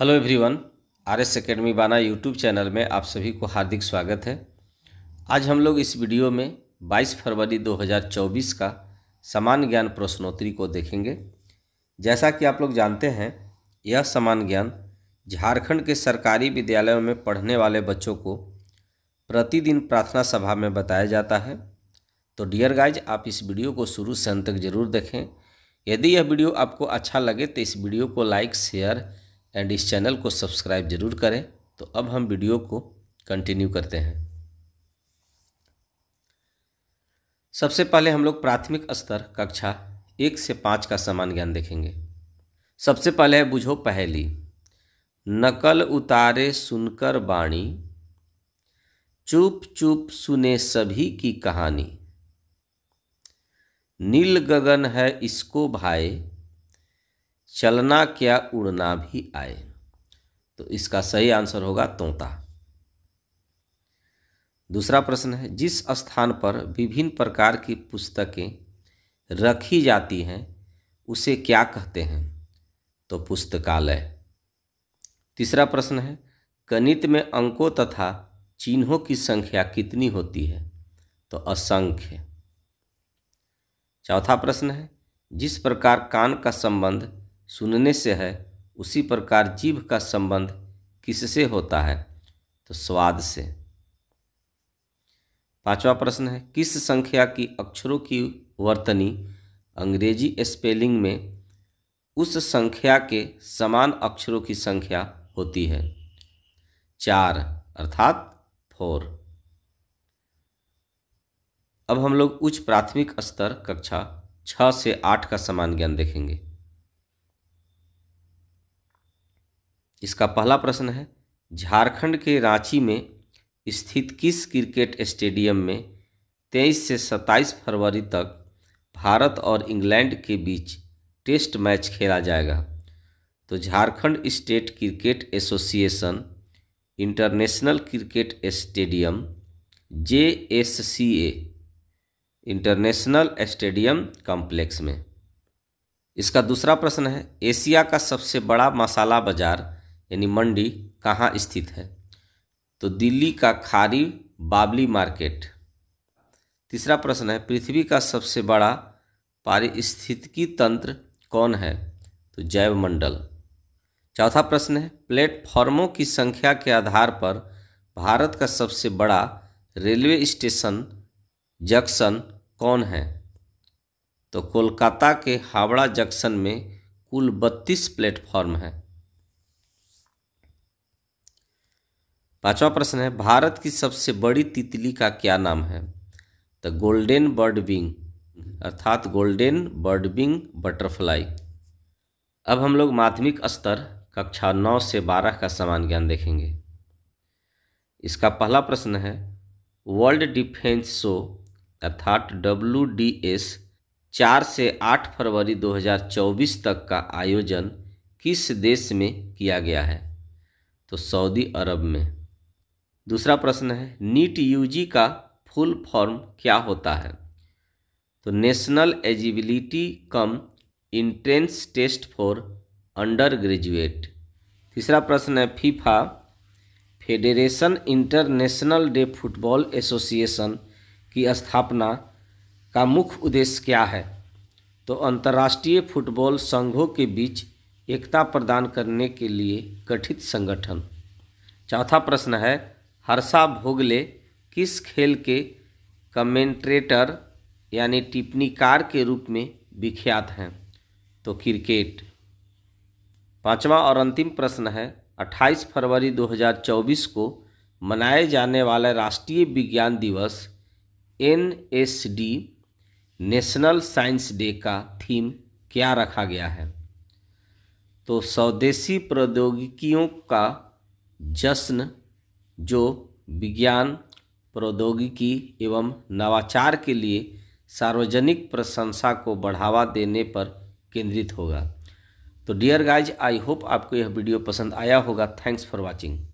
hello everyone R S academy बाना YouTube channel में आप सभी को हार्दिक स्वागत है आज हम लोग इस वीडियो में 22 फरवरी 2024 का समान ज्ञान प्रश्नोत्तरी को देखेंगे जैसा कि आप लोग जानते हैं यह समान ज्ञान झारखंड के सरकारी विद्यालयों में पढ़ने वाले बच्चों को प्रतिदिन प्रार्थना सभा में बताया जाता है तो डियर गाइज आप इस वीडियो को शुरू से अंत तक जरूर देखें यदि यह वीडियो आपको अच्छा लगे तो इस वीडियो को लाइक शेयर एंड इस चैनल को सब्सक्राइब जरूर करें तो अब हम वीडियो को कंटिन्यू करते हैं सबसे पहले हम लोग प्राथमिक स्तर कक्षा एक से पाँच का समान ज्ञान देखेंगे सबसे पहले है बुझो पहली नकल उतारे सुनकर बाणी चुप चुप सुने सभी की कहानी नील गगन है इसको भाई चलना क्या उड़ना भी आए तो इसका सही आंसर होगा तोता दूसरा प्रश्न है जिस स्थान पर विभिन्न प्रकार की पुस्तकें रखी जाती हैं उसे क्या कहते हैं तो पुस्तकालय तीसरा प्रश्न है गणित में अंकों तथा चिन्हों की संख्या कितनी होती है तो असंख्य चौथा प्रश्न है जिस प्रकार कान का संबंध सुनने से है उसी प्रकार जीभ का संबंध किससे होता है तो स्वाद से पांचवा प्रश्न है किस संख्या की अक्षरों की वर्तनी अंग्रेजी स्पेलिंग में उस संख्या के समान अक्षरों की संख्या होती है चार अर्थात फोर अब हम लोग उच्च प्राथमिक स्तर कक्षा छः से आठ का समान ज्ञान देखेंगे इसका पहला प्रश्न है झारखंड के रांची में स्थित किस क्रिकेट स्टेडियम में 23 से 27 फरवरी तक भारत और इंग्लैंड के बीच टेस्ट मैच खेला जाएगा तो Jharkhand state cricket association international cricket stadium J S C A international stadium complex में इसका दूसरा प्रश्न है एशिया का सबसे बड़ा मसाला बाज़ार यानी मंडी कहाँ स्थित है तो दिल्ली का खारी बाबली मार्केट तीसरा प्रश्न है पृथ्वी का सबसे बड़ा पारिस्थितिकी तंत्र कौन है तो जैव मंडल चौथा प्रश्न है प्लेटफॉर्मों की संख्या के आधार पर भारत का सबसे बड़ा रेलवे स्टेशन जंक्शन कौन है तो कोलकाता के हावड़ा जंक्शन में कुल बत्तीस प्लेटफॉर्म हैं पांचवा प्रश्न है भारत की सबसे बड़ी तितली का क्या नाम है द गोल्डन बर्ड विंग अर्थात गोल्डन बर्ड विंग बटरफ्लाई अब हम लोग माध्यमिक स्तर कक्षा नौ से बारह का समान ज्ञान देखेंगे इसका पहला प्रश्न है वर्ल्ड डिफेंस शो अर्थात डब्ल्यू डी एस चार से आठ फरवरी 2024 तक का आयोजन किस देश में किया गया है तो सऊदी अरब में दूसरा प्रश्न है नीट यूजी का फुल फॉर्म क्या होता है तो national eligibility cum entrance test for under graduate तीसरा प्रश्न है FIFA federation international de football association की स्थापना का मुख्य उद्देश्य क्या है तो अंतर्राष्ट्रीय फुटबॉल संघों के बीच एकता प्रदान करने के लिए गठित संगठन चौथा प्रश्न है हर्षा भोगले किस खेल के कमेंट्रेटर यानी टिप्पणीकार के रूप में विख्यात हैं तो क्रिकेट पांचवा और अंतिम प्रश्न है 28 फरवरी 2024 को मनाए जाने वाले राष्ट्रीय विज्ञान दिवस N S D national science day का थीम क्या रखा गया है तो स्वदेशी प्रौद्योगिकियों का जश्न जो विज्ञान प्रौद्योगिकी एवं नवाचार के लिए सार्वजनिक प्रशंसा को बढ़ावा देने पर केंद्रित होगा तो डियर गाइज आई होप आपको यह वीडियो पसंद आया होगा थैंक्स फॉर वॉचिंग